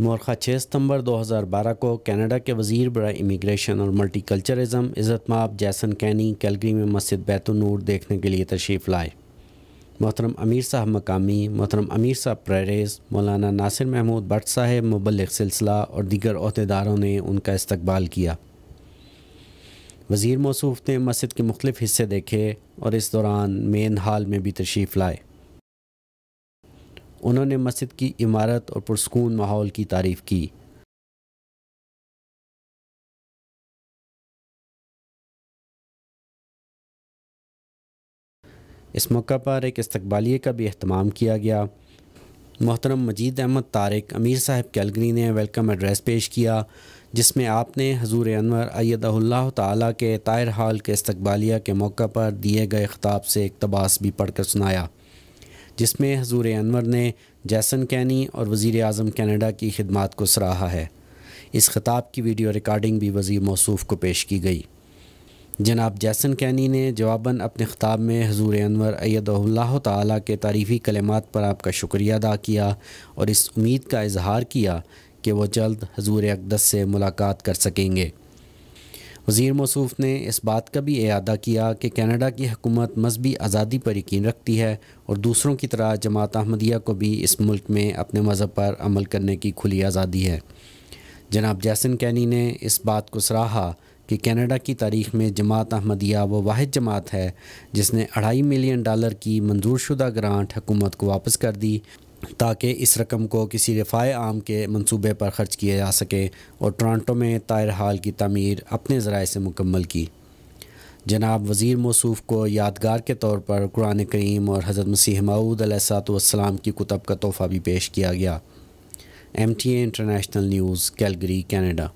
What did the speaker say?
मोरखा छः सितंबर 2012 को कनाडा के वजीर बरा इमिग्रेशन और मल्टी कल्चरिज़म माप जैसन कैनी कैलगरी में मस्जिद बैतूनूर देखने के लिए तशरीफ़ लाए मोहतरम अमीर साहब मकामी मोहतरम अमीर साहब प्रेरेस मौलाना नासिर महमूद भट्ट साहेब मुबलक सिलसिला और दीगर अहदेदारों ने उनका इस्तबाल किया वज़ी मौसूफ ने मस्जिद के मुख्तफ हिस्से देखे और इस दौरान मेन हाल में भी तशरीफ़ लाए उन्होंने मस्जिद की इमारत और पुरस्कून माहौल की तारीफ़ की इस मौका पर एक इस्तबालिए का भी अहतमाम किया गया मोहतरम मजीद अहमद तारक अमीर साहब कैलगरी ने वेलकम एड्रेस पेश किया जिसमें आपने हजूर अनवर अयदल्ला ताली के तायर हाल के इस्तबालिया के मौका पर दिए गए खिताब से इकतबास भी पढ़कर सुनाया जिसमें हजूर अनवर ने जैसन कैनी और वज़ी अजम कैनेडा की खिदमत को सराहा है इस खिताब की वीडियो रिकॉर्डिंग भी वज़ी मौसूफ को पेश की गई जनाब जैसन कैनी ने जवाबा अपने खिताब में हजूर अनवर अयदल्ला ताली के तारीफ़ी कलमात पर आपका शुक्रिया अदा किया और इस उम्मीद का इजहार किया कि वह जल्द हजूर अकदस से मुलाकात कर सकेंगे वजीर मसूफ ने इस बात का भी अदा किया कि कैनेडा की हकूमत मजहबी आज़ादी पर यकीन रखती है और दूसरों की तरह जमात अहमदिया को भी इस मुल्क में अपने मज़हब पर अमल करने की खुली आज़ादी है जनाब जैसन कैनी ने इस बात को सराहा कि कैनेडा की तारीख में जमात अहमदिया वो वाद जमात है जिसने अढ़ाई मिलियन डॉलर की मंजूर शुदा ग्रांट हुकूमत को वापस कर दी ताकि इस रकम को किसी रफ़ाए आम के मंसूबे पर ख़र्च किया जा सके और टोरंटो में तायर हाल की तमीर अपने ज़राए से मुकम्मल की जनाब वज़ी मौसू को यादगार के तौर पर कुरान करीम और हज़रत मसीह मऊद अलैहिस्सलाम की कुतब का तोहफ़ा भी पेश किया गया M T A international news Calgary Canada